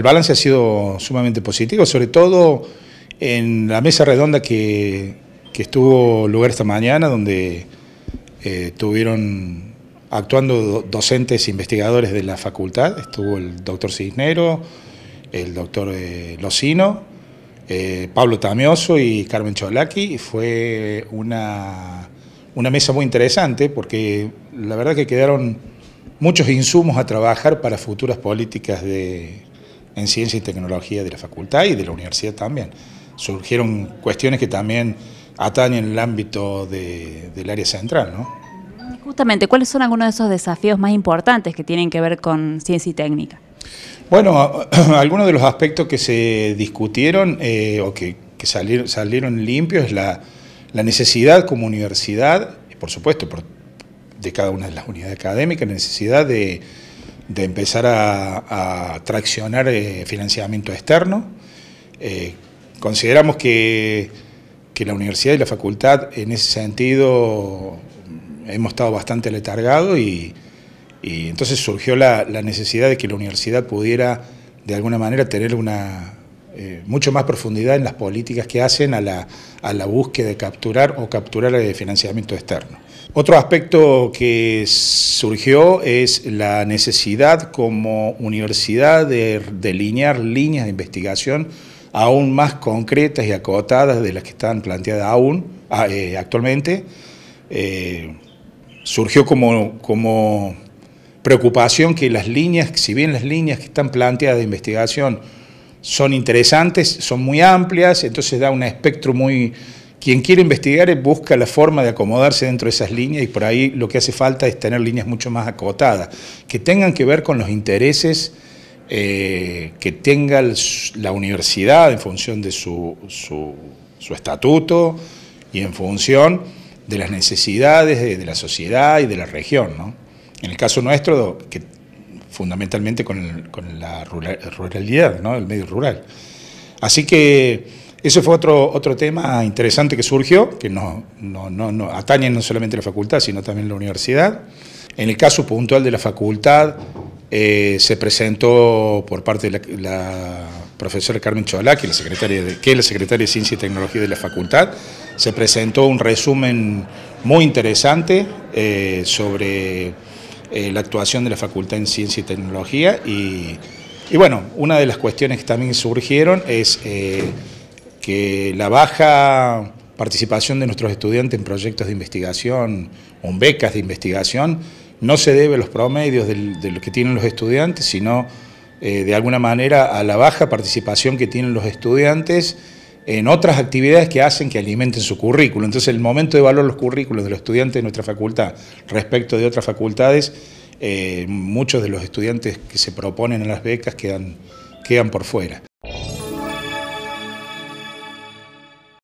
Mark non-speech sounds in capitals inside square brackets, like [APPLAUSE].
El balance ha sido sumamente positivo, sobre todo en la mesa redonda que, estuvo lugar esta mañana, donde eh, tuvieron actuando docentes investigadores de la facultad, estuvo el doctor Cisnero, el doctor eh, Locino, eh, Pablo Tamioso y Carmen Cholaki. Fue una, una mesa muy interesante porque la verdad que quedaron muchos insumos a trabajar para futuras políticas de, en Ciencia y Tecnología de la Facultad y de la Universidad también. Surgieron cuestiones que también atañen el ámbito del área central, Justamente, ¿cuáles son algunos de esos desafíos más importantes que tienen que ver con ciencia y técnica? Bueno, [CLEARS THROAT] algunos de los aspectos que se discutieron eh, o que, salieron, limpios es la, necesidad como universidad, por supuesto, de cada una de las unidades académicas, la necesidad de de empezar a, traccionar eh, financiamiento externo. Eh, consideramos que, la universidad y la facultad en ese sentido hemos estado bastante letargados y, entonces surgió la necesidad de que la universidad pudiera de alguna manera tener una, eh, mucho más profundidad en las políticas que hacen a la, búsqueda de capturar o capturar el financiamiento externo. Otro aspecto que surgió es la necesidad como universidad de delinear líneas de investigación aún más concretas y acotadas de las que están planteadas aún ah, eh, actualmente. Eh, surgió como preocupación que las líneas, si bien las líneas que están planteadas de investigación son interesantes, son muy amplias, entonces da un espectro muy... Quien quiere investigar busca la forma de acomodarse dentro de esas líneas y por ahí lo que hace falta es tener líneas mucho más acotadas, que tengan que ver con los intereses eh, que tenga la universidad en función de su, estatuto y en función de las necesidades de, la sociedad y de la región. En el caso nuestro, que fundamentalmente con, la ruralidad, ¿no? el medio rural. Así que ese fue otro, otro tema interesante que surgió, que no, no, atañe no solamente la facultad, sino también la universidad. En el caso puntual de la facultad, eh, se presentó por parte de la, profesora Carmen Cholá, que, secretaria de, que es la secretaria de Ciencia y Tecnología de la facultad, se presentó un resumen muy interesante eh, sobre eh, la actuación de la Facultad en Ciencia y Tecnología y, bueno, una de las cuestiones que también surgieron es eh, que la baja participación de nuestros estudiantes en proyectos de investigación o en becas de investigación no se debe a los promedios de lo que tienen los estudiantes, sino eh, de alguna manera a la baja participación que tienen los estudiantes en otras actividades que hacen que alimenten su currículo. Entonces, el momento de evaluar los currículos de los estudiantes de nuestra facultad respecto de otras facultades, eh, muchos de los estudiantes que se proponen a las becas quedan por fuera.